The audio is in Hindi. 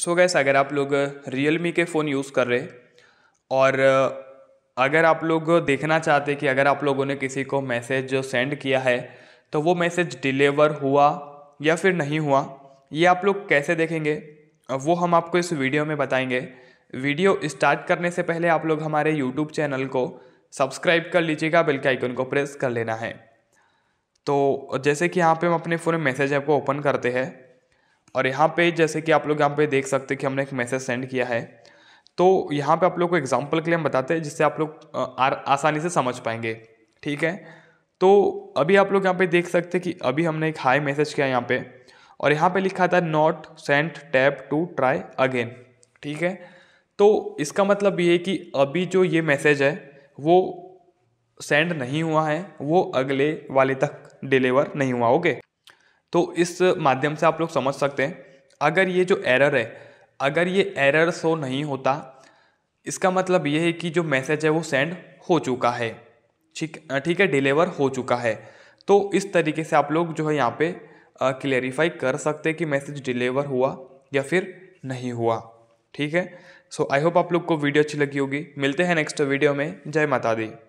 सो so गैस अगर आप लोग रियल मी के फ़ोन यूज़ कर रहे और अगर आप लोग देखना चाहते कि अगर आप लोगों ने किसी को मैसेज जो सेंड किया है तो वो मैसेज डिलीवर हुआ या फिर नहीं हुआ ये आप लोग कैसे देखेंगे वो हम आपको इस वीडियो में बताएंगे वीडियो स्टार्ट करने से पहले आप लोग हमारे यूट्यूब चैनल को सब्सक्राइब कर लीजिएगा बेल के आइकन को प्रेस कर लेना है तो जैसे कि यहाँ पे हम अपने फ़ोन में मैसेज ऐप को ओपन करते हैं और यहाँ पे जैसे कि आप लोग यहाँ पे देख सकते हैं कि हमने एक मैसेज सेंड किया है तो यहाँ पे आप लोग को एग्जाम्पल के लिए हम बताते हैं जिससे आप लोग आसानी से समझ पाएंगे ठीक है तो अभी आप लोग यहाँ पे देख सकते हैं कि अभी हमने एक हाई मैसेज किया यहाँ पे और यहाँ पे लिखा था not sent tap to try again ठीक है तो इसका मतलब ये है कि अभी जो ये मैसेज है वो सेंड नहीं हुआ है वो अगले वाले तक डिलीवर नहीं हुआ ओके तो इस माध्यम से आप लोग समझ सकते हैं अगर ये जो एरर है अगर ये एरर शो नहीं होता इसका मतलब ये है कि जो मैसेज है वो सेंड हो चुका है ठीक ठीक है डिलीवर हो चुका है तो इस तरीके से आप लोग जो है यहाँ पे क्लेरिफाई कर सकते हैं कि मैसेज डिलीवर हुआ या फिर नहीं हुआ ठीक है सो आई होप आप लोग को वीडियो अच्छी लगी होगी मिलते हैं नेक्स्ट वीडियो में जय माता दी